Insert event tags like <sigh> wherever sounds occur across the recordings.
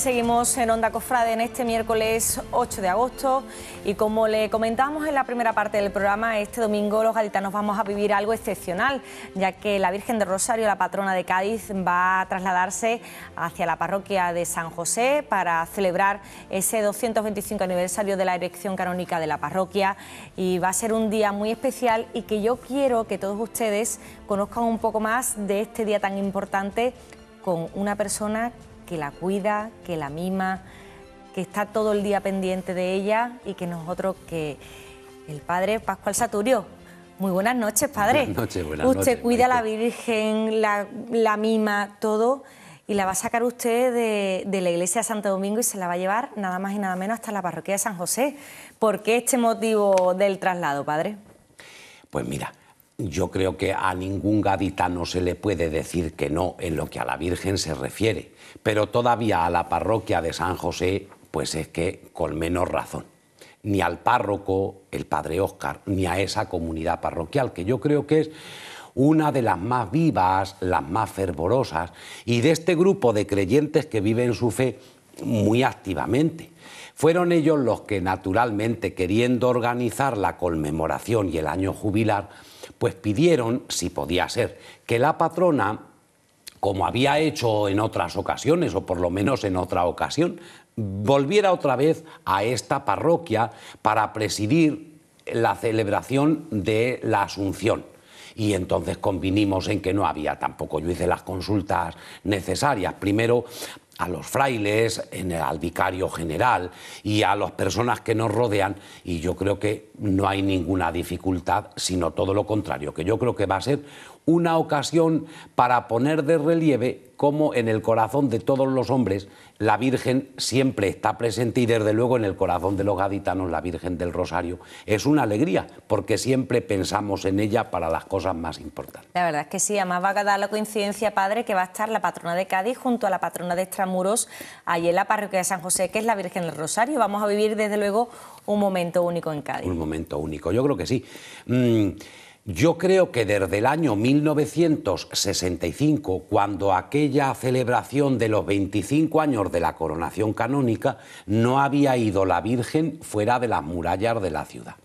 seguimos en Onda Cofrade en este miércoles 8 de agosto y como le comentábamos en la primera parte del programa, este domingo los gaditanos vamos a vivir algo excepcional, ya que la Virgen del Rosario, la patrona de Cádiz, va a trasladarse hacia la parroquia de San José para celebrar ese 225 aniversario de la erección canónica de la parroquia y va a ser un día muy especial y que yo quiero que todos ustedes conozcan un poco más de este día tan importante con una persona que la cuida, que la mima, que está todo el día pendiente de ella y que nosotros, que el padre Pascual Saturio. Muy buenas noches, padre. buenas usted cuida a la Virgen, la, mima, todo, y la va a sacar usted de, de la iglesia de Santo Domingo y se la va a llevar nada más y nada menos hasta la parroquia de San José. ¿Por qué este motivo del traslado, padre? Pues mira, yo creo que a ningún gaditano se le puede decir que no en lo que a la Virgen se refiere, pero todavía a la parroquia de San José, pues es que con menos razón. Ni al párroco, el padre Óscar, ni a esa comunidad parroquial, que yo creo que es una de las más vivas, las más fervorosas, y de este grupo de creyentes que viven su fe muy activamente. Fueron ellos los que, naturalmente, queriendo organizar la conmemoración y el año jubilar, pues pidieron, si podía ser, que la patrona, como había hecho en otras ocasiones, o por lo menos en otra ocasión, volviera otra vez a esta parroquia para presidir la celebración de la Asunción y entonces convinimos en que no había tampoco. Yo hice las consultas necesarias, primero a los frailes, en al vicario general y a las personas que nos rodean y yo creo que no hay ninguna dificultad, sino todo lo contrario, que yo creo que va a ser una ocasión para poner de relieve cómo en el corazón de todos los hombres la Virgen siempre está presente y desde luego en el corazón de los gaditanos la Virgen del Rosario es una alegría porque siempre pensamos en ella para las cosas más importantes. La verdad es que sí, además va a dar la coincidencia, padre, que va a estar la patrona de Cádiz junto a la patrona de Extramuros ...ahí en la parroquia de San José, que es la Virgen del Rosario. Vamos a vivir desde luego un momento único en Cádiz. Un momento único, yo creo que sí. Mm, yo creo que desde el año 1965, cuando aquella celebración de los 25 años de la coronación canónica, no había ido la Virgen fuera de las murallas de la ciudad.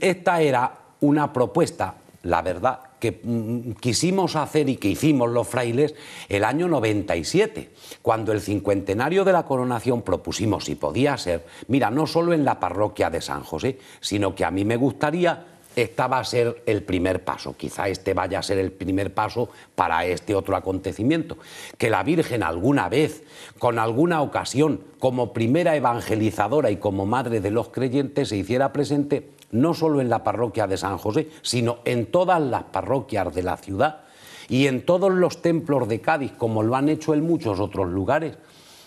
Esta era una propuesta, la verdad, que mm, quisimos hacer y que hicimos los frailes el año 97, cuando el cincuentenario de la coronación propusimos, y podía ser, mira, no solo en la parroquia de San José, sino que a mí me gustaría esta va a ser el primer paso, quizá este vaya a ser el primer paso para este otro acontecimiento, que la Virgen alguna vez, con alguna ocasión, como primera evangelizadora y como madre de los creyentes, se hiciera presente no solo en la parroquia de San José, sino en todas las parroquias de la ciudad y en todos los templos de Cádiz, como lo han hecho en muchos otros lugares.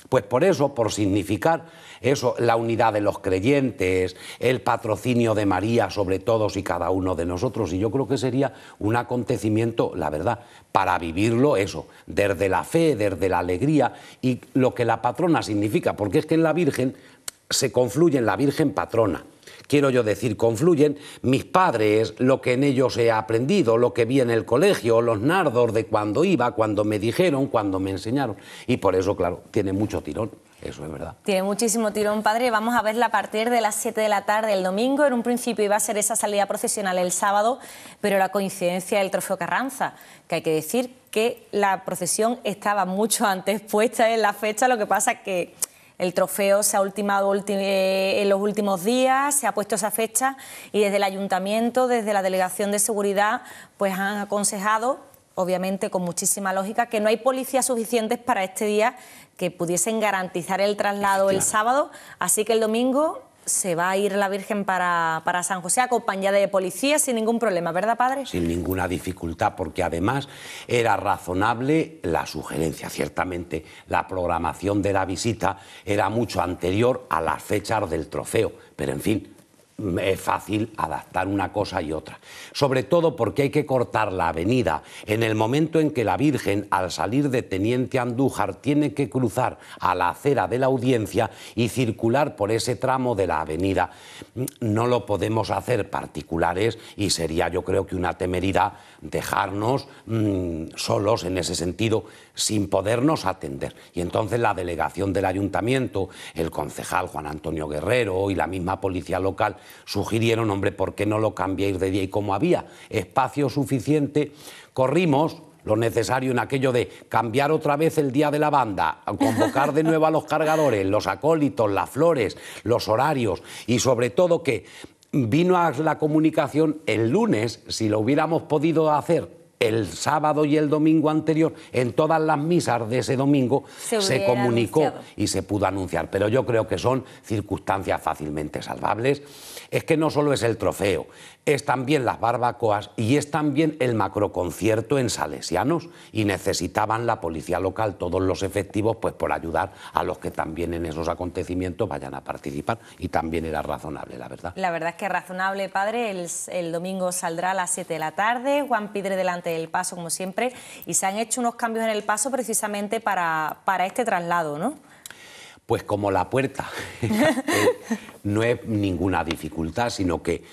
Pues por eso, por significar eso, la unidad de los creyentes, el patrocinio de María sobre todos y cada uno de nosotros. Y yo creo que sería un acontecimiento, la verdad, para vivirlo eso, desde la fe, desde la alegría y lo que la patrona significa, porque es que en la Virgen se confluye la Virgen patrona quiero yo decir, confluyen mis padres, lo que en ellos he aprendido, lo que vi en el colegio, los nardos de cuando iba, cuando me dijeron, cuando me enseñaron. Y por eso, claro, tiene mucho tirón. Eso es verdad. Tiene muchísimo tirón, padre. Vamos a verla a partir de las 7 de la tarde el domingo. En un principio iba a ser esa salida procesional el sábado, pero la coincidencia del Trofeo Carranza, que hay que decir que la procesión estaba mucho antes puesta en la fecha, lo que pasa es que el trofeo se ha ultimado eh, en los últimos días, se ha puesto esa fecha y desde el ayuntamiento, desde la delegación de seguridad, pues han aconsejado obviamente con muchísima lógica, que no hay policías suficientes para este día que pudiesen garantizar el traslado el sábado, así que el domingo se va a ir la Virgen para, para, San José acompañada de policías sin ningún problema, ¿verdad, padre? Sin ninguna dificultad, porque además era razonable la sugerencia. Ciertamente, la programación de la visita era mucho anterior a las fechas del trofeo, pero en fin, es fácil adaptar una cosa y otra. Sobre todo porque hay que cortar la avenida en el momento en que la Virgen, al salir de Teniente Andújar, tiene que cruzar a la acera de la audiencia y circular por ese tramo de la avenida. No lo podemos hacer particulares y sería yo creo que una temeridad dejarnos mm, solos en ese sentido, sin podernos atender. Y entonces la delegación del ayuntamiento, el concejal Juan Antonio Guerrero y la misma policía local sugirieron, hombre, ¿por qué no lo cambiáis de día? Y como había espacio suficiente, corrimos lo necesario en aquello de cambiar otra vez el día de la banda, convocar de nuevo a los cargadores, los acólitos, las flores, los horarios y sobre todo que vino a la comunicación el lunes, si lo hubiéramos podido hacer el sábado y el domingo anterior, en todas las misas de ese domingo, se, comunicó y se pudo anunciar. Pero yo creo que son circunstancias fácilmente salvables. Es que no solo es el trofeo, es también las barbacoas y es también el macroconcierto en Salesianos. Y necesitaban la policía local, todos los efectivos, pues por ayudar a los que también en esos acontecimientos vayan a participar. Y también era razonable, la verdad. La verdad es que razonable, padre. El, domingo saldrá a las 7 de la tarde. Juan Pidre delante el Paso, como siempre, y se han hecho unos cambios en el Paso precisamente para, para este traslado, ¿no? Pues como la puerta, <laughs> eh, no es ninguna dificultad, sino que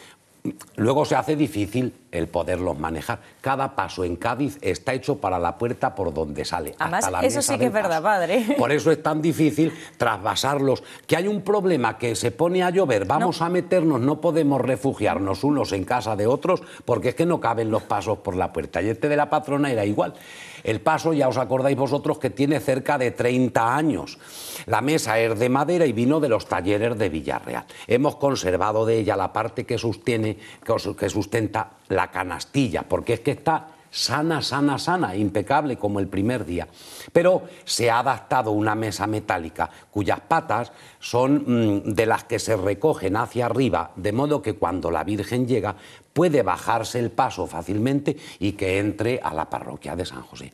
Luego se hace difícil el poderlos manejar. Cada paso en Cádiz está hecho para la puerta por donde sale. hasta la eso sí que es verdad, padre. <laughs> Por eso es tan difícil trasvasarlos. Que hay un problema que se pone a llover, vamos a meternos, no podemos refugiarnos unos en casa de otros porque es que no caben los pasos por la puerta. Y este de la patrona era igual. El paso, ya os acordáis vosotros, que tiene cerca de 30 años. La mesa es de madera y vino de los talleres de Villarreal. Hemos conservado de ella la parte que, que sustenta la canastilla, porque es que está sana, sana, sana, impecable como el primer día. Pero se ha adaptado una mesa metálica cuyas patas son mm, de las que se recogen hacia arriba, de modo que cuando la Virgen llega puede bajarse el paso fácilmente y que entre a la parroquia de San José.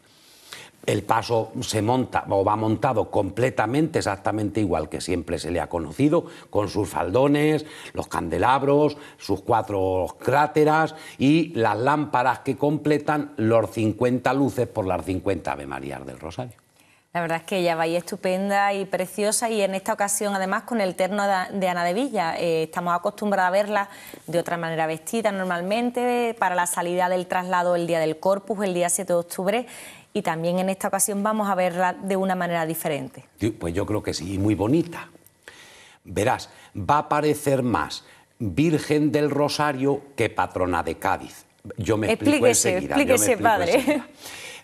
El paso se monta o va montado completamente exactamente igual que siempre se le ha conocido, con sus faldones, los candelabros, sus cuatro cráteras y las lámparas que completan los 50 luces por las 50 Ave Marías del Rosario. La verdad es que ella va ahí estupenda y preciosa y en esta ocasión además con el terno de Ana de Villa. Eh, estamos acostumbrados a verla de otra manera vestida normalmente para la salida del traslado el día del corpus, el día 7 de octubre y también en esta ocasión vamos a verla de una manera diferente. Pues yo creo que sí, muy bonita. Verás, va a parecer más Virgen del Rosario que patrona de Cádiz. Yo me explíquese, explico enseguida. Explíquese, padre.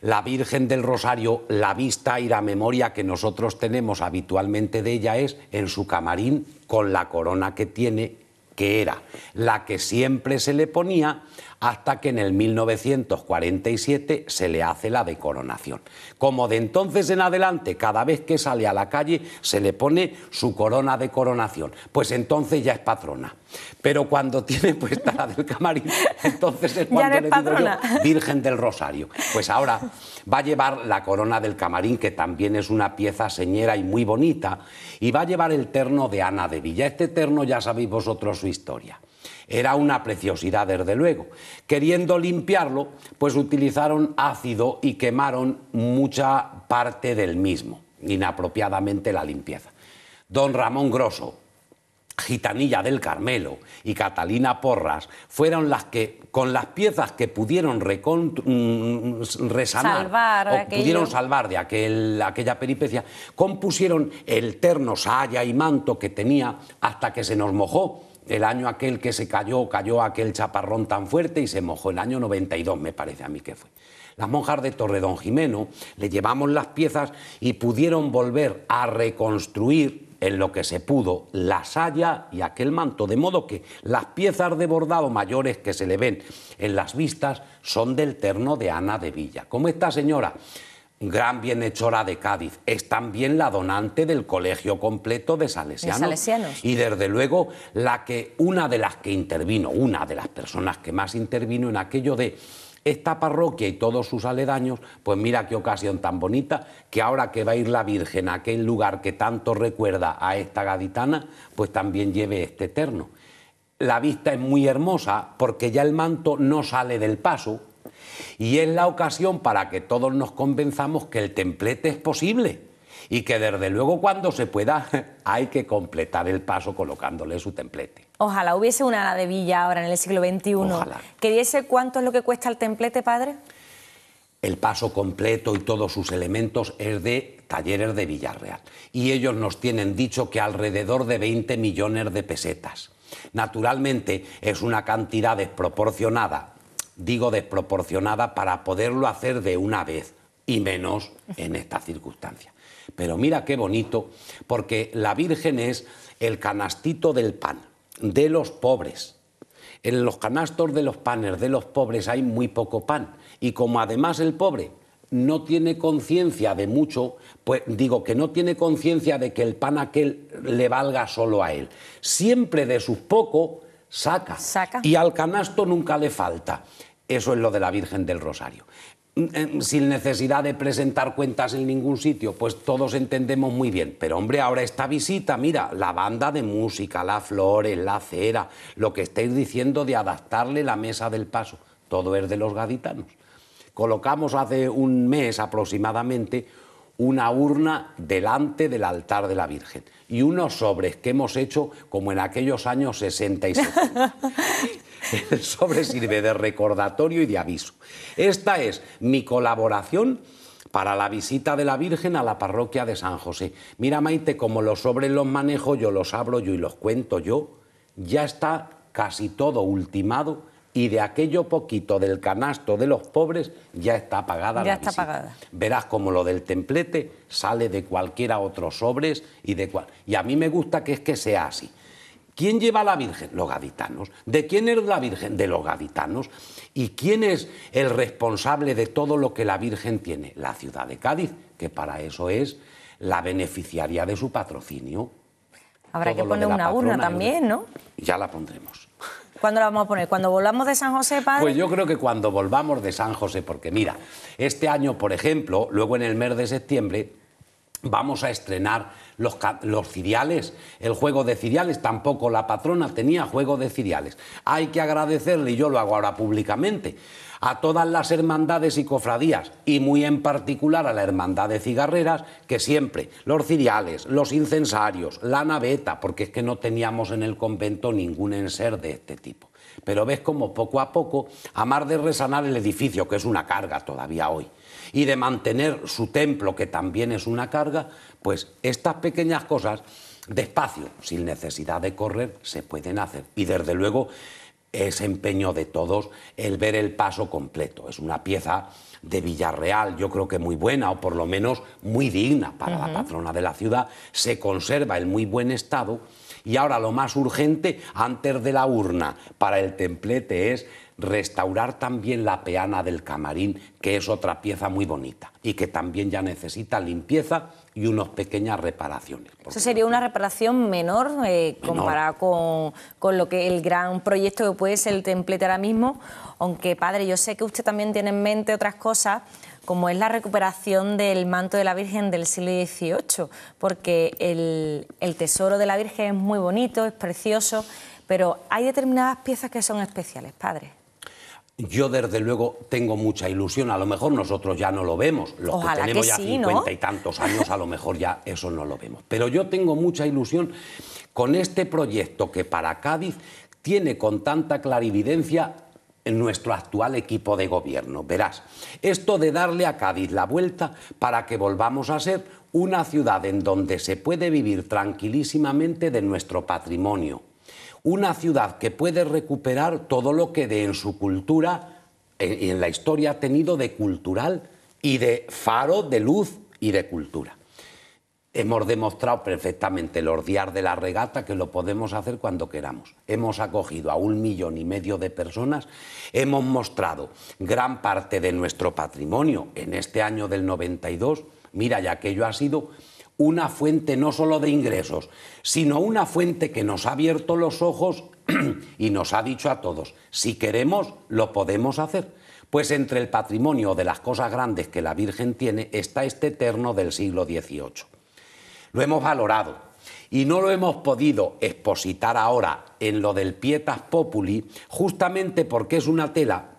la Virgen del Rosario, la vista y la memoria que nosotros tenemos habitualmente de ella es en su camarín con la corona que tiene que era la que siempre se le ponía hasta que en el 1947 se le hace la de coronación. Como de entonces en adelante, cada vez que sale a la calle se le pone su corona de coronación, pues entonces ya es patrona. Pero cuando tiene puesta la del camarín, entonces es <laughs> cuando le digo <laughs> Virgen del Rosario. Pues ahora va a llevar la corona del camarín, que también es una pieza señera y muy bonita, y va a llevar el terno de Ana de Villa. Este terno ya sabéis vosotros su historia. Era una preciosidad, desde luego. Queriendo limpiarlo, pues utilizaron ácido y quemaron mucha parte del mismo, inapropiadamente la limpieza. Don Ramón Grosso, Gitanilla del Carmelo y Catalina Porras fueron las que, con las piezas que pudieron mm, resanar, pudieron salvar de aquel, aquella peripecia, compusieron el terno, saya y manto que tenía hasta que se nos mojó el año aquel que se cayó, cayó aquel chaparrón tan fuerte y se mojó, el año 92 me parece a mí que fue. Las monjas de Torredón Jimeno le llevamos las piezas y pudieron volver a reconstruir en lo que se pudo la saya y aquel manto, de modo que las piezas de bordado mayores que se le ven en las vistas son del terno de Ana de Villa. Como esta señora, gran bienhechora de Cádiz, es también la donante del colegio completo de salesianos, de salesianos. Y desde luego la que, una de las que intervino, una de las personas que más intervino en aquello de esta parroquia y todos sus aledaños, pues mira qué ocasión tan bonita, que ahora que va a ir la Virgen a aquel lugar que tanto recuerda a esta gaditana, pues también lleve este eterno. La vista es muy hermosa porque ya el manto no sale del paso y es la ocasión para que todos nos convenzamos que el templete es posible y que desde luego cuando se pueda <laughs> hay que completar el paso colocándole su templete. Ojalá hubiese una de villa ahora en el siglo XXI. Ojalá. ¿Que cuánto es lo que cuesta el templete, padre? El paso completo y todos sus elementos es de Talleres de Villarreal. Y ellos nos tienen dicho que alrededor de 20 millones de pesetas. Naturalmente es una cantidad desproporcionada, digo desproporcionada para poderlo hacer de una vez y menos en estas circunstancias. Pero mira qué bonito, porque la Virgen es el canastito del pan, de los pobres. En los canastos de los panes de los pobres hay muy poco pan. Y como además el pobre no tiene conciencia de mucho, pues digo que no tiene conciencia de que el pan aquel le valga solo a él. Siempre de sus poco saca. saca. Y al canasto nunca le falta. Eso es lo de la Virgen del Rosario. Mm, eh, sin necesidad de presentar cuentas en ningún sitio, pues todos entendemos muy bien. Pero hombre, ahora esta visita, mira, la banda de música, las flores, la cera, lo que estáis diciendo de adaptarle la mesa del paso, todo es de los gaditanos. Colocamos hace un mes aproximadamente una urna delante del altar de la Virgen y unos sobres que hemos hecho como en aquellos años 60 y <laughs> <laughs> El sobre sirve de recordatorio y de aviso. Esta es mi colaboración para la visita de la Virgen a la parroquia de San José. Mira, Maite, como los sobres los manejo yo, los hablo yo y los cuento yo, ya está casi todo ultimado y de aquello poquito del canasto de los pobres ya está pagada ya está Pagada. Verás como lo del templete sale de cualquiera otro sobres y de cual... Y a mí me gusta que es que sea así. ¿Quién lleva la Virgen? Los gaditanos. ¿De quién es la Virgen? De los gaditanos. ¿Y quién es el responsable de todo lo que la Virgen tiene? La ciudad de Cádiz, que para eso es la beneficiaria de su patrocinio. Habrá que poner una urna también, ¿eh? ¿no? Ya la pondremos. ¿Cuándo la vamos a poner? ¿Cuando volvamos de San José, padre? Pues yo creo que cuando volvamos de San José, porque mira, este año, por ejemplo, luego en el mes de septiembre, vamos a estrenar los, ciriales, el juego de ciriales, tampoco la patrona tenía juego de ciriales. Hay que agradecerle, y yo lo hago ahora públicamente, a todas las hermandades y cofradías, y muy en particular a la hermandad de cigarreras, que siempre, los ciriales, los incensarios, la naveta, porque es que no teníamos en el convento ningún enser de este tipo. Pero ves cómo poco a poco, a más de resanar el edificio, que es una carga todavía hoy, y de mantener su templo, que también es una carga, pues estas pequeñas cosas, despacio, sin necesidad de correr, se pueden hacer. Y desde luego es empeño de todos el ver el paso completo. Es una pieza de Villarreal, yo creo que muy buena, o por lo menos muy digna para la patrona de la ciudad. Se conserva en muy buen estado. Y ahora lo más urgente, antes de la urna, para el templete es restaurar también la peana del camarín, que es otra pieza muy bonita y que también ya necesita limpieza y unas pequeñas reparaciones. Eso sería una reparación menor, eh, con, con, lo que el gran proyecto que puede ser el templete ahora mismo, aunque padre, yo sé que usted también tiene en mente otras cosas, como es la recuperación del manto de la Virgen del siglo XVIII, porque el, el tesoro de la Virgen es muy bonito, es precioso, pero hay determinadas piezas que son especiales, padre yo desde luego tengo mucha ilusión. A lo mejor nosotros ya no lo vemos. Los que tenemos ya cincuenta y tantos años, a lo mejor ya eso no lo vemos. Pero yo tengo mucha ilusión con este proyecto que para Cádiz tiene con tanta clarividencia nuestro actual equipo de gobierno. Verás, esto de darle a Cádiz la vuelta para que volvamos a ser una ciudad en donde se puede vivir tranquilísimamente de nuestro patrimonio, una ciudad que puede recuperar todo lo que de en su cultura y en, la historia ha tenido de cultural y de faro de luz y de cultura. Hemos demostrado perfectamente el ordear de la regata que lo podemos hacer cuando queramos. Hemos acogido a un millón y medio de personas, hemos mostrado gran parte de nuestro patrimonio en este año del 92. Mira, ya aquello ha sido una fuente no solo de ingresos, sino una fuente que nos ha abierto los ojos <clears throat> y nos ha dicho a todos, si queremos, lo podemos hacer. Pues entre el patrimonio de las cosas grandes que la Virgen tiene está este eterno del siglo XVIII. Lo hemos valorado y no lo hemos podido expositar ahora en lo del Pietas Populi, justamente porque es una tela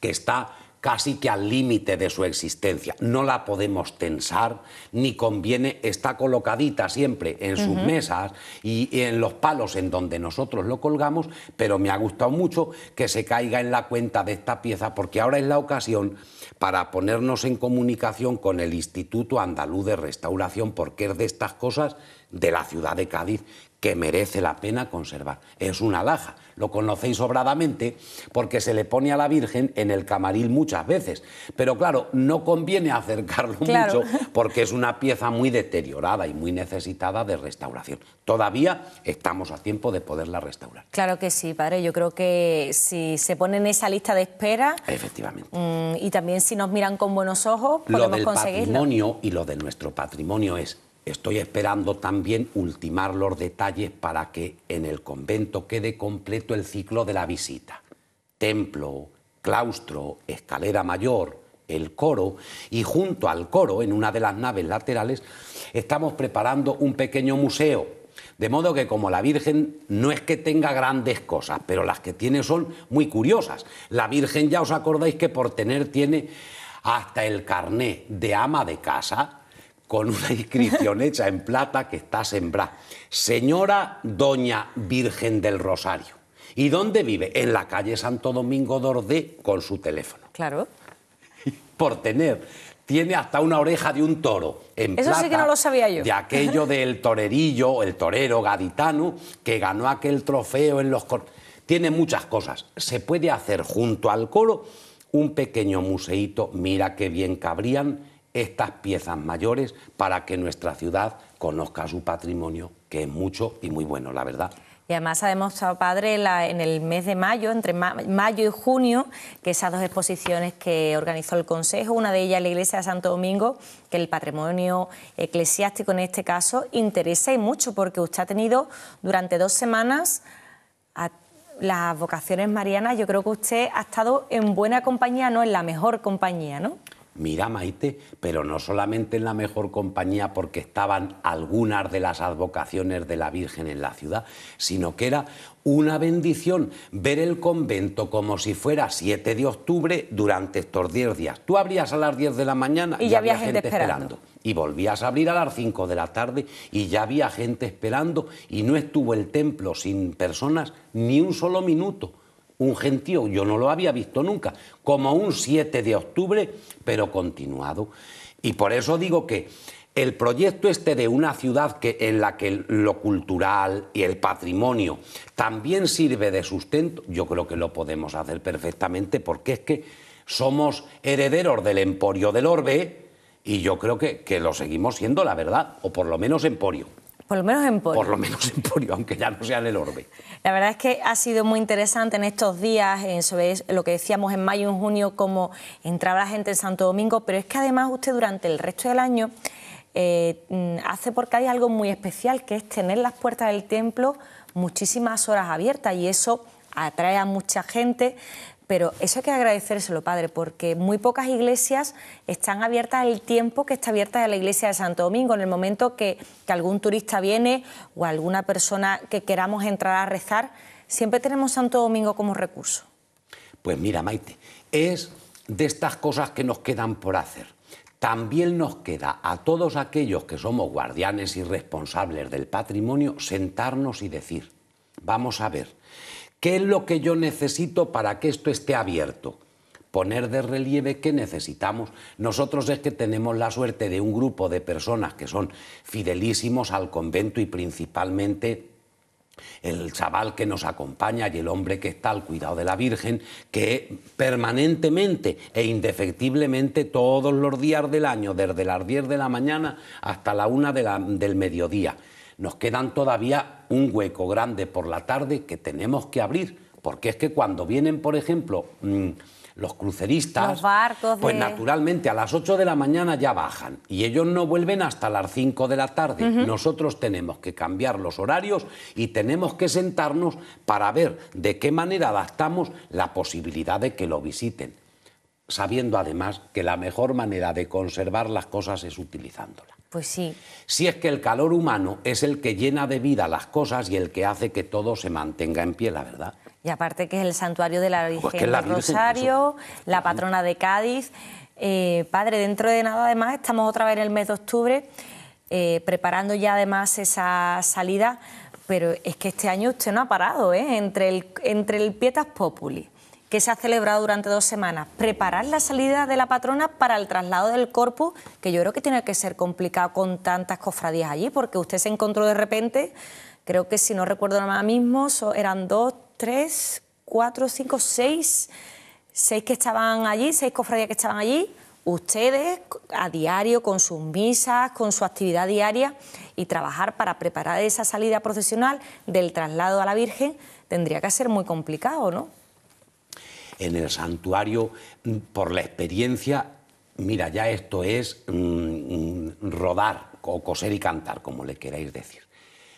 que está casi que al límite de su existencia. No la podemos tensar, ni conviene, está colocadita siempre en sus mesas y, en los palos en donde nosotros lo colgamos, pero me ha gustado mucho que se caiga en la cuenta de esta pieza, porque ahora es la ocasión para ponernos en comunicación con el Instituto Andaluz de Restauración, porque es de estas cosas de la ciudad de Cádiz que merece la pena conservar. Es una laja lo conocéis sobradamente, porque se le pone a la Virgen en el camaril muchas veces. Pero claro, no conviene acercarlo mucho porque es una pieza muy deteriorada y muy necesitada de restauración. Todavía estamos a tiempo de poderla restaurar. Claro que sí, padre. Yo creo que si se pone en esa lista de espera... Efectivamente. Mm, y también si nos miran con buenos ojos, podemos lo del patrimonio y lo de nuestro patrimonio es Estoy esperando también ultimar los detalles para que en el convento quede completo el ciclo de la visita. Templo, claustro, escalera mayor, el coro y junto al coro, en una de las naves laterales, estamos preparando un pequeño museo. De modo que como la Virgen no es que tenga grandes cosas, pero las que tiene son muy curiosas. La Virgen ya os acordáis que por tener tiene hasta el carné de ama de casa con una inscripción <laughs> hecha en plata que está sembrada. Señora Doña Virgen del Rosario. ¿Y dónde vive? En la calle Santo Domingo Dordé con su teléfono. Claro. Por tener tiene hasta una oreja de un toro. En Eso sí que no lo sabía yo. De aquello del torerillo, el torero gaditano, que ganó aquel trofeo en los Tiene muchas cosas. Se puede hacer junto al coro un pequeño museíto, mira qué bien cabrían, estas piezas mayores para que nuestra ciudad conozca su patrimonio, que es mucho y muy bueno, la verdad. Y además ha demostrado, padre, en el mes de mayo, entre mayo y junio, que esas dos exposiciones que organizó el Consejo, una de ellas en la Iglesia de Santo Domingo, que el patrimonio eclesiástico en este caso interesa y mucho, porque usted ha tenido durante dos semanas las vocaciones marianas, yo creo que usted ha estado en buena compañía, no en la mejor compañía, ¿no? Mira, Maite, pero no solamente en la mejor compañía porque estaban algunas de las advocaciones de la Virgen en la ciudad, sino que era una bendición ver el convento como si fuera 7 de octubre durante estos 10 días. Tú abrías a las 10 de la mañana y, ya había, gente, esperando. esperando. Y volvías a abrir a las 5 de la tarde y ya había gente esperando y no estuvo el templo sin personas ni un solo minuto un gentío, yo no lo había visto nunca, como un 7 de octubre, pero continuado. Y por eso digo que el proyecto este de una ciudad que, en la que lo cultural y el patrimonio también sirve de sustento, yo creo que lo podemos hacer perfectamente porque es que somos herederos del emporio del orbe y yo creo que lo seguimos siendo, la verdad, o por lo menos emporio. Por lo menos en Polio. Por lo menos Polio, aunque ya no sea en el orbe. La verdad es que ha sido muy interesante en estos días, en eh, sobre lo que decíamos en mayo y en junio, cómo entraba la gente en Santo Domingo, pero es que además usted durante el resto del año eh, mm, hace porque hay algo muy especial, que es tener las puertas del templo muchísimas horas abiertas y eso atrae a mucha gente pero eso hay que agradecérselo, Padre, porque muy pocas iglesias están abiertas el tiempo que está abierta la iglesia de Santo Domingo, en el momento que, que algún turista viene o alguna persona que queramos entrar a rezar, siempre tenemos Santo Domingo como recurso. Pues mira, Maite, es de estas cosas que nos quedan por hacer. También nos queda a todos aquellos que somos guardianes y responsables del patrimonio sentarnos y decir, vamos a ver, ¿Qué es lo que yo necesito para que esto esté abierto? Poner de relieve qué necesitamos. Nosotros es que tenemos la suerte de un grupo de personas que son fidelísimos al convento y principalmente el chaval que nos acompaña y el hombre que está al cuidado de la Virgen, que permanentemente e indefectiblemente todos los días del año, desde las 10 de la mañana hasta la 1 del mediodía, nos quedan todavía un hueco grande por la tarde que tenemos que abrir, porque es que cuando vienen, por ejemplo, mm, los cruceristas, pues naturalmente a las 8 de la mañana ya bajan y ellos no vuelven hasta las 5 de la tarde. Nosotros tenemos que cambiar los horarios y tenemos que sentarnos para ver de qué manera adaptamos la posibilidad de que lo visiten, sabiendo además que la mejor manera de conservar las cosas es utilizándolas. Pues sí. Si es que el calor humano es el que llena de vida las cosas y el que hace que todo se mantenga en pie, la verdad. Y aparte que es el santuario de la pues Virgen del Rosario, la patrona de Cádiz. Eh, padre, dentro de nada además estamos otra vez en el mes de octubre eh, preparando ya además esa salida, pero es que este año usted no ha parado, ¿eh? entre, el, entre el Pietas Populi, que se ha celebrado durante dos semanas. Preparar la salida de la patrona para el traslado del corpus, que yo creo que tiene que ser complicado con tantas cofradías allí, porque usted se encontró de repente, creo que si no recuerdo nada mismo, eran dos, tres, cuatro, cinco, seis, seis que estaban allí, seis cofradías que estaban allí ustedes a diario con sus misas, con su actividad diaria y trabajar para preparar esa salida procesional del traslado a la Virgen tendría que ser muy complicado, ¿no? en el santuario mm, por la experiencia. Mira, ya esto es mm, mm, rodar o coser y cantar, como le queráis decir.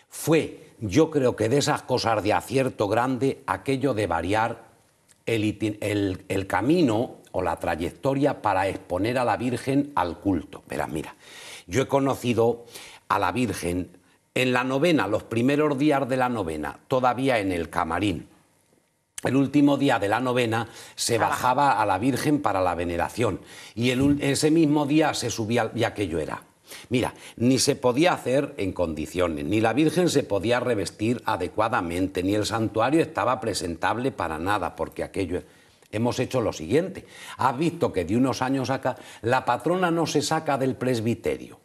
Fue, yo creo que de esas cosas de acierto grande, aquello de variar el, el camino o la trayectoria para exponer a la Virgen al culto. Verás, mira, yo he conocido a la Virgen en la novena, los primeros días de la novena, todavía en el camarín el último día de la novena se bajaba a la Virgen para la veneración y ese mismo día se subía, y aquello era. Mira, ni se podía hacer en condiciones, ni la Virgen se podía revestir adecuadamente, ni el santuario estaba presentable para nada, porque aquello hemos hecho lo siguiente. Has visto que de unos años acá la patrona no se saca del presbiterio.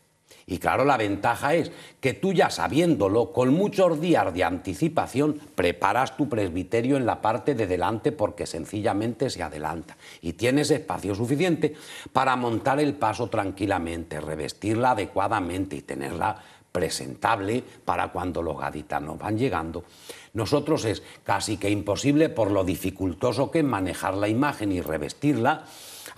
Y claro, la ventaja es que tú ya sabiéndolo, con muchos días de anticipación, preparas tu presbiterio en la parte de delante porque sencillamente se adelanta. Y tienes espacio suficiente para montar el paso tranquilamente, revestirla adecuadamente y tenerla presentable para cuando los gaditanos van llegando. Nosotros es casi que imposible por lo dificultoso que es manejar la imagen y revestirla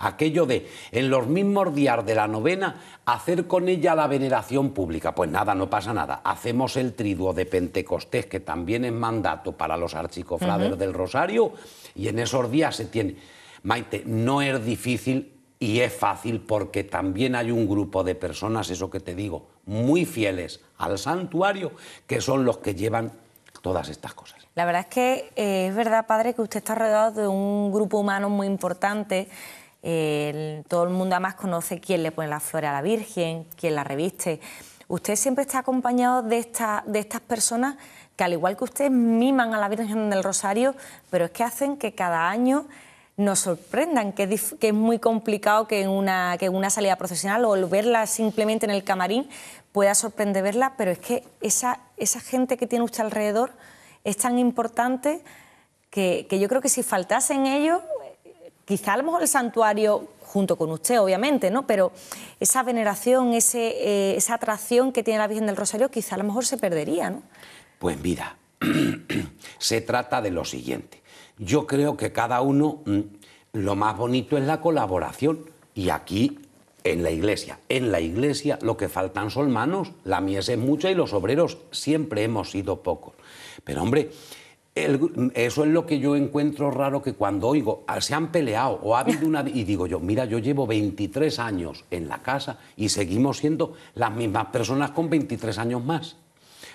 aquello de en los mismos días de la novena hacer con ella la veneración pública. Pues nada, no pasa nada. Hacemos el triduo de Pentecostés, que también es mandato para los archicofrades del Rosario, y en esos días se tiene. Maite, no es difícil y es fácil porque también hay un grupo de personas, eso que te digo, muy fieles al santuario, que son los que llevan todas estas cosas. La verdad es que eh, es verdad, padre, que usted está rodeado de un grupo humano muy importante todo el mundo además conoce quién le pone la flor a la Virgen, quién la reviste. Usted siempre está acompañado de, de estas personas que al igual que usted miman a la Virgen del Rosario, pero es que hacen que cada año nos sorprendan, que es, muy complicado que en, una, salida profesional o verla simplemente en el camarín pueda sorprender verla, pero es que esa, gente que tiene usted alrededor es tan importante que yo creo que si faltasen ellos quizá a lo mejor el santuario, junto con usted, obviamente, ¿no? Pero esa veneración, ese, eh, esa atracción que tiene la Virgen del Rosario, quizá a lo mejor se perdería, ¿no? Pues mira, <clears throat> se trata de lo siguiente. Yo creo que cada uno, mm, lo más bonito es la colaboración. Y aquí, en la iglesia, en la iglesia lo que faltan son manos, la mies es mucha y los obreros siempre hemos sido pocos. Pero hombre, eso es lo que yo encuentro raro que cuando oigo, ah, se han peleado o ha habido una... Y digo yo, mira, yo llevo 23 años en la casa y seguimos siendo las mismas personas con 23 años más.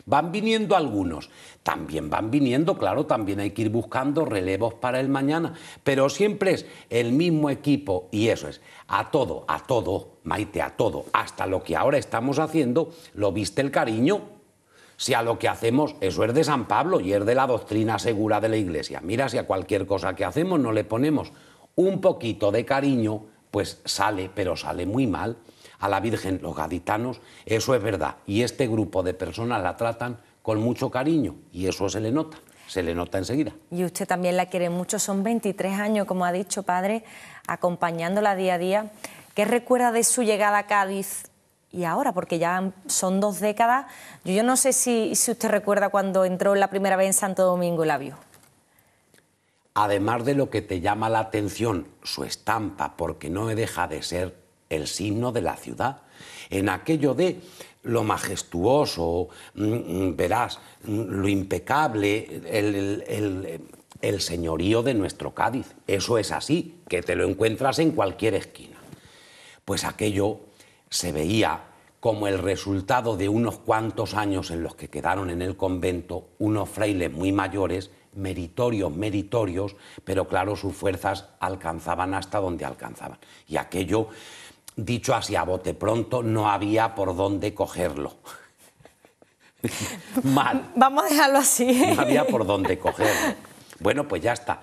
Van viniendo algunos, también van viniendo, claro, también hay que ir buscando relevos para el mañana, pero siempre es el mismo equipo y eso es, a todo, a todo, Maite, a todo, hasta lo que ahora estamos haciendo, lo viste el cariño, si a lo que hacemos, eso es de San Pablo y es de la doctrina segura de la Iglesia. Mira, si a cualquier cosa que hacemos no le ponemos un poquito de cariño, pues sale, pero sale muy mal. A la Virgen, los gaditanos, eso es verdad. Y este grupo de personas la tratan con mucho cariño y eso se le nota se le nota enseguida. Y usted también la quiere mucho, son 23 años, como ha dicho padre, acompañándola día a día. ¿Qué recuerda de su llegada a Cádiz y ahora, porque ya son dos décadas. Yo, no sé si, usted recuerda cuando entró la primera vez en Santo Domingo y la vio. Además de lo que te llama la atención, su estampa, porque no deja de ser el signo de la ciudad. En aquello de lo majestuoso, mm, mm, verás, mm, lo impecable, el señorío de nuestro Cádiz. Eso es así, que te lo encuentras en cualquier esquina. Pues aquello se veía como el resultado de unos cuantos años en los que quedaron en el convento unos frailes muy mayores, meritorios, meritorios, pero claro, sus fuerzas alcanzaban hasta donde alcanzaban. Y aquello, dicho así a bote pronto, no había por dónde cogerlo. <laughs> Mal. Vamos a dejarlo así. No había por dónde cogerlo. Bueno, pues ya está.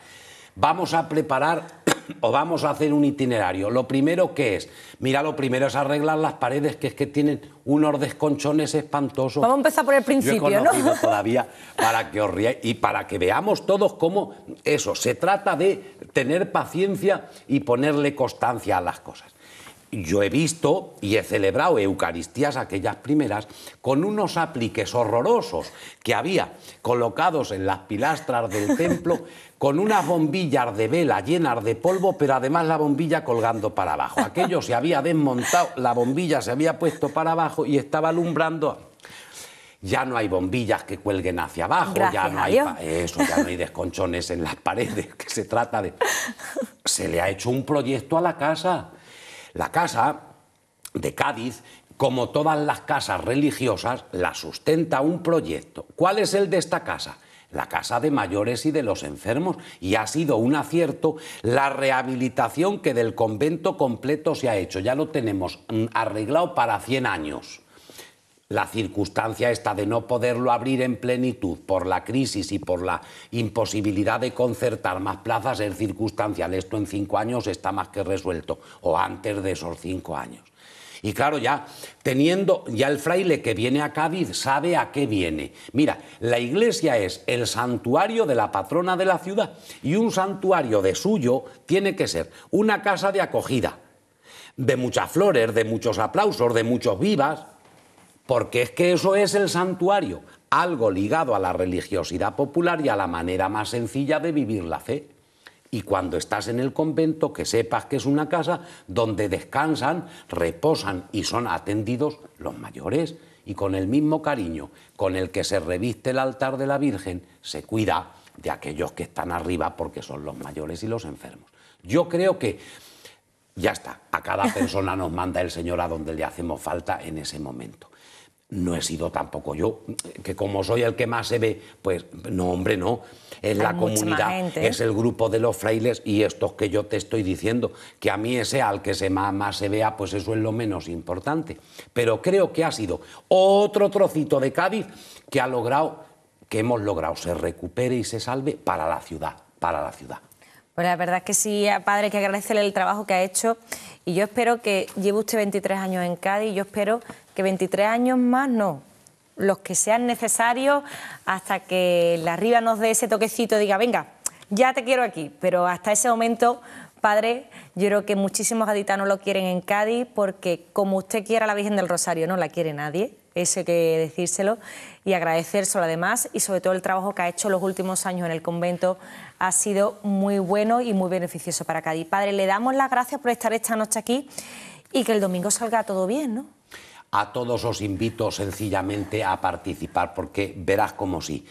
Vamos a preparar o vamos a hacer un itinerario. Lo primero que es, mira, lo primero es arreglar las paredes, que es que tienen unos desconchones espantosos. Vamos a empezar por el principio, <laughs> Todavía para que os y para que veamos todos cómo eso, se trata de tener paciencia y ponerle constancia a las cosas yo he visto y he celebrado Eucaristías aquellas primeras con unos apliques horrorosos que había colocados en las pilastras del <laughs> templo con unas bombillas de vela llenas de polvo, pero además la bombilla colgando para abajo. Aquello se había desmontado, la bombilla se había puesto para abajo y estaba alumbrando ya no hay bombillas que cuelguen hacia abajo, ya no hay eso, ya no hay desconchones en las paredes, que se trata de se le ha hecho un proyecto a la casa. La casa de Cádiz, como todas las casas religiosas, la sustenta un proyecto. ¿Cuál es el de esta casa? la casa de mayores y de los enfermos, y ha sido un acierto la rehabilitación que del convento completo se ha hecho. Ya lo tenemos mm, arreglado para 100 años la circunstancia esta de no poderlo abrir en plenitud por la crisis y por la imposibilidad de concertar más plazas es circunstancial. Esto en cinco años está más que resuelto, o antes de esos cinco años. Y claro, ya teniendo, ya el fraile que viene a Cádiz sabe a qué viene. Mira, la iglesia es el santuario de la patrona de la ciudad y un santuario de suyo tiene que ser una casa de acogida, de muchas flores, de muchos aplausos, de muchos vivas, porque es que eso es el santuario, algo ligado a la religiosidad popular y a la manera más sencilla de vivir la fe. Y cuando estás en el convento, que sepas que es una casa donde descansan, reposan y son atendidos los mayores. Y con el mismo cariño con el que se reviste el altar de la Virgen, se cuida de aquellos que están arriba porque son los mayores y los enfermos. Yo creo que ya está, a cada <laughs> persona nos manda el Señor a donde le hacemos falta en ese momento no he sido tampoco yo, que como soy el que más se ve, pues no, hombre, no. Es la comunidad, ¿eh? es el grupo de los frailes y estos que yo te estoy diciendo, que a mí ese al que se más, se vea, pues eso es lo menos importante. Pero creo que ha sido otro trocito de Cádiz que ha logrado, que hemos logrado, se recupere y se salve para la ciudad, para la ciudad. Pues la verdad es que sí, padre, que agradecerle el trabajo que ha hecho y yo espero que lleve usted 23 años en Cádiz, yo espero que 23 años más no, los que sean necesarios hasta que la arriba nos dé ese toquecito y diga, venga, ya te quiero aquí, pero hasta ese momento, padre, yo creo que muchísimos gaditanos lo quieren en Cádiz porque como usted quiera la Virgen del Rosario, no la quiere nadie, eso hay que decírselo y agradecérselo además y sobre todo el trabajo que ha hecho los últimos años en el convento ha sido muy bueno y muy beneficioso para Cádiz. Padre, le damos las gracias por estar esta noche aquí y que el domingo salga todo bien, ¿no? A todos os invito sencillamente a participar porque verás como sí.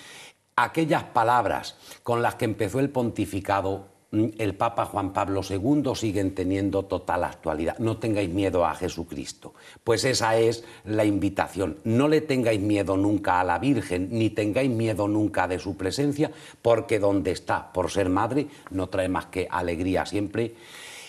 Aquellas palabras con las que empezó el pontificado mm, el Papa Juan Pablo II siguen teniendo total actualidad. No tengáis miedo a Jesucristo. Pues esa es la invitación. No le tengáis miedo nunca a la Virgen, ni tengáis miedo nunca de su presencia, porque donde está, por ser madre, no trae más que alegría siempre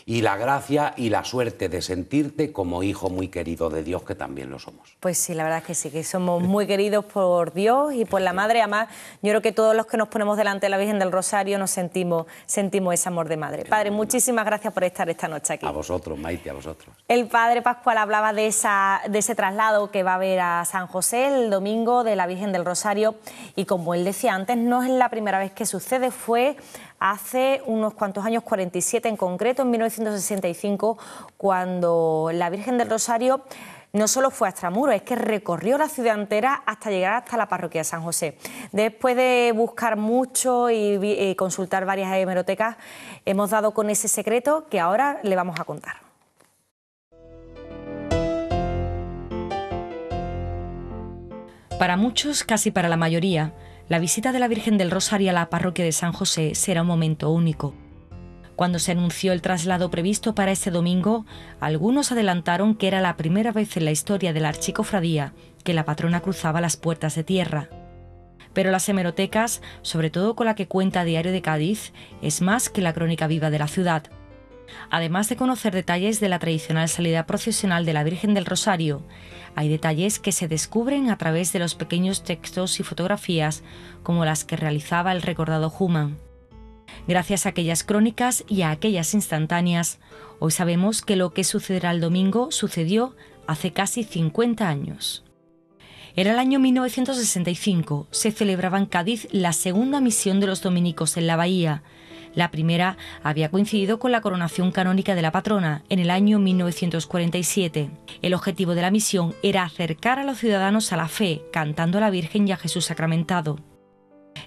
y la gracia y la suerte de sentirte como hijo muy querido de Dios, que también lo somos. Pues sí, la verdad es que sí, que somos muy queridos por Dios y por la Madre. Además, yo creo que todos los que nos ponemos delante de la Virgen del Rosario nos sentimos, sentimos ese amor de Madre. Padre, muchísimas gracias por estar esta noche aquí. A vosotros, Maite, a vosotros. El Padre Pascual hablaba de, esa, de ese traslado que va a haber a San José el domingo de la Virgen del Rosario y como él decía antes, no es la primera vez que sucede, fue hace unos cuantos años, 47 en concreto, en 1965, cuando la Virgen del Rosario no solo fue a Estramuro... es que recorrió la ciudad entera hasta llegar hasta la parroquia de San José. Después de buscar mucho y eh, consultar varias hemerotecas, hemos dado con ese secreto que ahora le vamos a contar. Para muchos, casi para la mayoría, la visita de la Virgen del Rosario a la parroquia de San José será un momento único. Cuando se anunció el traslado previsto para este domingo, algunos adelantaron que era la primera vez en la historia de la archicofradía que la patrona cruzaba las puertas de tierra. Pero las hemerotecas, sobre todo con la que cuenta Diario de Cádiz, es más que la crónica viva de la ciudad. Además de conocer detalles de la tradicional salida procesional de la Virgen del Rosario, hay detalles que se descubren a través de los pequeños textos y fotografías como las que realizaba el recordado Human. Gracias a aquellas crónicas y a aquellas instantáneas, hoy sabemos que lo que sucederá el domingo sucedió hace casi 50 años. Era el año 1965, se celebraba en Cádiz la segunda misión de los dominicos en la bahía, la primera había coincidido con la coronación canónica de la patrona en el año 1947. El objetivo de la misión era acercar a los ciudadanos a la fe, cantando a la Virgen y a Jesús sacramentado.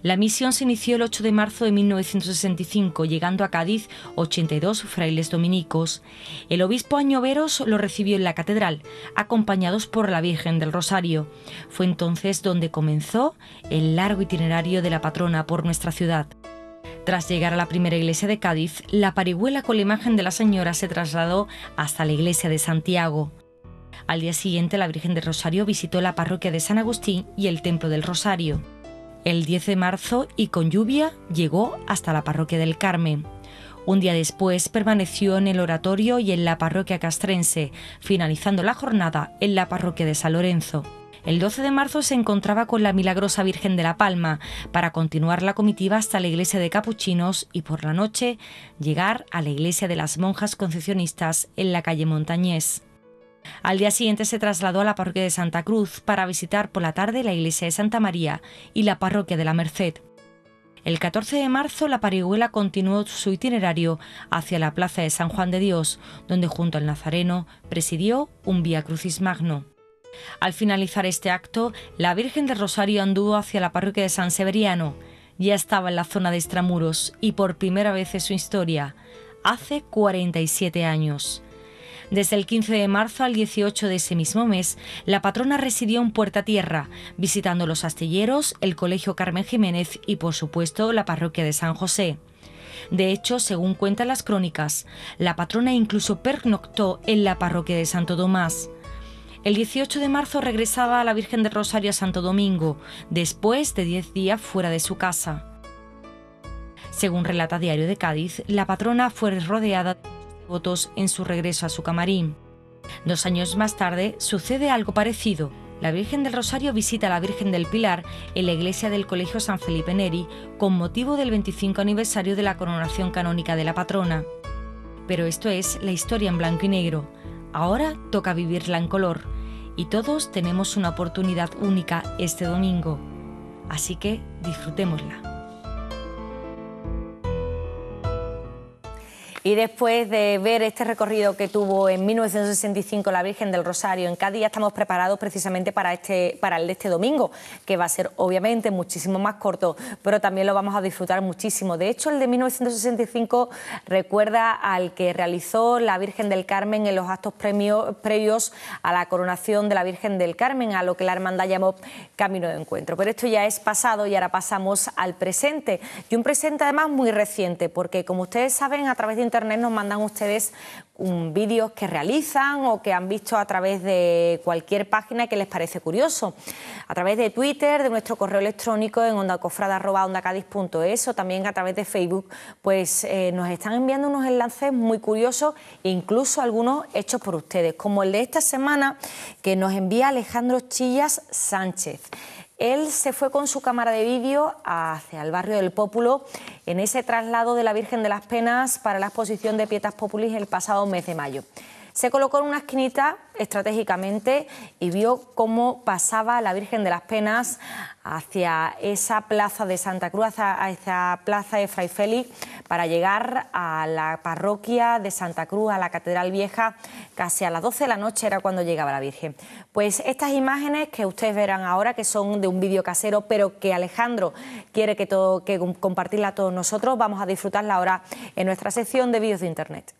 La misión se inició el 8 de marzo de 1965, llegando a Cádiz 82 frailes dominicos. El obispo Añoveros lo recibió en la catedral, acompañados por la Virgen del Rosario. Fue entonces donde comenzó el largo itinerario de la patrona por nuestra ciudad. Tras llegar a la primera iglesia de Cádiz, la parihuela con la imagen de la Señora se trasladó hasta la iglesia de Santiago. Al día siguiente, la Virgen del Rosario visitó la parroquia de San Agustín y el Templo del Rosario. El 10 de marzo, y con lluvia, llegó hasta la parroquia del Carmen. Un día después permaneció en el oratorio y en la parroquia castrense, finalizando la jornada en la parroquia de San Lorenzo. El 12 de marzo se encontraba con la milagrosa Virgen de la Palma para continuar la comitiva hasta la iglesia de Capuchinos y por la noche llegar a la iglesia de las monjas concepcionistas en la calle Montañés. Al día siguiente se trasladó a la parroquia de Santa Cruz para visitar por la tarde la iglesia de Santa María y la parroquia de la Merced. El 14 de marzo, la parihuela continuó su itinerario hacia la plaza de San Juan de Dios, donde junto al nazareno presidió un Vía Crucis Magno. Al finalizar este acto, la Virgen del Rosario anduvo hacia la parroquia de San Severiano. Ya estaba en la zona de Estramuros y por primera vez en su historia, hace 47 años. Desde el 15 de marzo al 18 de ese mismo mes, la patrona residió en Puerta Tierra, visitando los astilleros, el Colegio Carmen Jiménez y, por supuesto, la parroquia de San José. De hecho, según cuentan las crónicas, la patrona incluso pernoctó en la parroquia de Santo Tomás. El 18 de marzo regresaba a la Virgen del Rosario a Santo Domingo, después de 10 días fuera de su casa. Según relata Diario de Cádiz, la patrona fue rodeada de votos en su regreso a su camarín. Dos años más tarde sucede algo parecido. La Virgen del Rosario visita a la Virgen del Pilar en la iglesia del Colegio San Felipe Neri con motivo del 25 aniversario de la coronación canónica de la patrona. Pero esto es la historia en blanco y negro. Ahora toca vivirla en color y todos tenemos una oportunidad única este domingo, así que disfrutémosla. Y después de ver este recorrido que tuvo en 1965 la Virgen del Rosario en Cádiz, ya estamos preparados precisamente para, este, para el de este domingo, que va a ser obviamente muchísimo más corto, pero también lo vamos a disfrutar muchísimo. De hecho, el de 1965 recuerda al que realizó la Virgen del Carmen en los actos previos a la coronación de la Virgen del Carmen, a lo que la hermandad llamó Camino de Encuentro. Pero esto ya es pasado y ahora pasamos al presente. Y un presente además muy reciente, porque como ustedes saben, a través de Internet nos mandan ustedes vídeos que realizan o que han visto a través de cualquier página que les parece curioso. A través de Twitter, de nuestro correo electrónico en ondacofrada.ondacadis.es o también a través de Facebook, pues eh, nos están enviando unos enlaces muy curiosos, incluso algunos hechos por ustedes, como el de esta semana que nos envía Alejandro Chillas Sánchez. Él se fue con su cámara de vídeo hacia el barrio del Pópulo en ese traslado de la Virgen de las Penas para la exposición de Pietas Populis el pasado mes de mayo. Se colocó en una esquinita estratégicamente y vio cómo pasaba la Virgen de las Penas hacia esa plaza de Santa Cruz, hacia esa plaza de Fray Félix, para llegar a la parroquia de Santa Cruz, a la Catedral Vieja, casi a las 12 de la noche era cuando llegaba la Virgen. Pues estas imágenes que ustedes verán ahora, que son de un vídeo casero, pero que Alejandro quiere que, todo, compartirla a todos nosotros, vamos a disfrutarla ahora en nuestra sección de vídeos de Internet.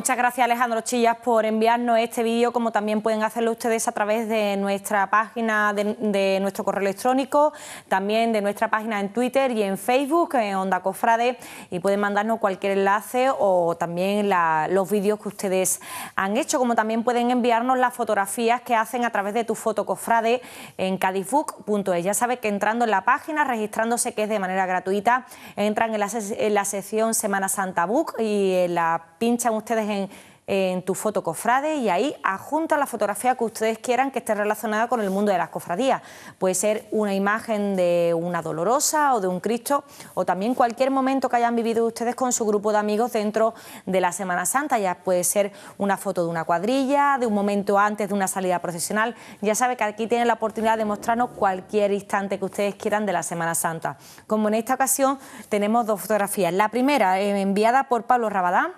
muchas gracias Alejandro Chillas por enviarnos este vídeo, como también pueden hacerlo ustedes a través de nuestra página, de, nuestro correo electrónico, también de nuestra página en Twitter y en Facebook, en Onda Cofrade, y pueden mandarnos cualquier enlace o también los vídeos que ustedes han hecho, como también pueden enviarnos las fotografías que hacen a través de tu foto Cofrade en cadizbook.es. Ya sabe que entrando en la página, registrándose que es de manera gratuita, entran en la, en la sección Semana Santa Book y eh, la pinchan ustedes en, tu foto cofrade y ahí adjunta la fotografía que ustedes quieran que esté relacionada con el mundo de las cofradías. Puede ser una imagen de una dolorosa o de un Cristo o también cualquier momento que hayan vivido ustedes con su grupo de amigos dentro de la Semana Santa. Ya puede ser una foto de una cuadrilla, de un momento antes de una salida profesional. Ya sabe que aquí tienen la oportunidad de mostrarnos cualquier instante que ustedes quieran de la Semana Santa. Como en esta ocasión tenemos dos fotografías. La primera eh, enviada por Pablo Rabadán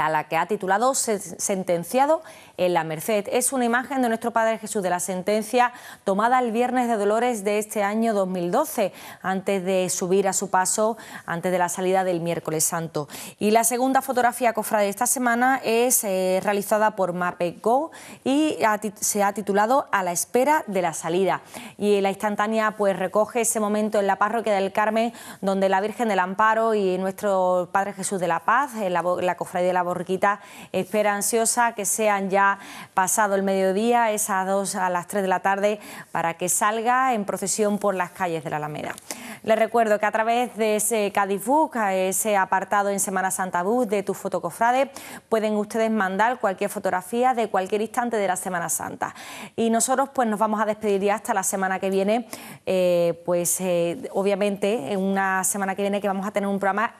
a la que ha titulado Sentenciado en la Merced. Es una imagen de nuestro Padre Jesús de la sentencia tomada el viernes de Dolores de este año 2012, antes de subir a su paso, antes de la salida del miércoles santo. Y la segunda fotografía cofrade de esta semana es eh, realizada por MAPECO y se ha titulado A la espera de la salida. Y la instantánea pues recoge ese momento en la parroquia del Carmen donde la Virgen del Amparo y nuestro Padre Jesús de la Paz, en la, la cofradía la Borriquita espera ansiosa que sean ya pasado el mediodía, esas dos a las 3 de la tarde, para que salga en procesión por las calles de la Alameda. Les recuerdo que a través de ese Cadifuc, ese apartado en Semana Santa Bus de tu fotocofrade, pueden ustedes mandar cualquier fotografía de cualquier instante de la Semana Santa. Y nosotros pues nos vamos a despedir ya hasta la semana que viene, eh, pues eh, obviamente en una semana que viene que vamos a tener un programa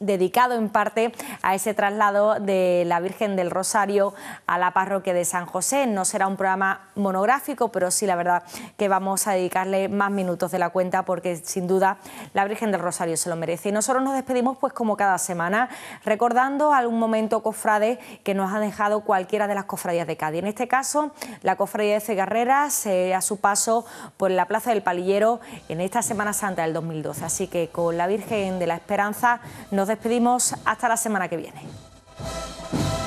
dedicado en parte a ese traslado de la Virgen del Rosario a la parroquia de San José. No será un programa monográfico, pero sí la verdad que vamos a dedicarle más minutos de la cuenta porque sin duda la Virgen del Rosario se lo merece. Y nosotros nos despedimos pues como cada semana recordando algún momento cofrade que nos ha dejado cualquiera de las cofradías de Cádiz. En este caso, la cofradía de Cegarreras eh, a su paso por la Plaza del Palillero en esta Semana Santa del 2012. Así que con la Virgen de la Esperanza nos nos despedimos hasta la semana que viene.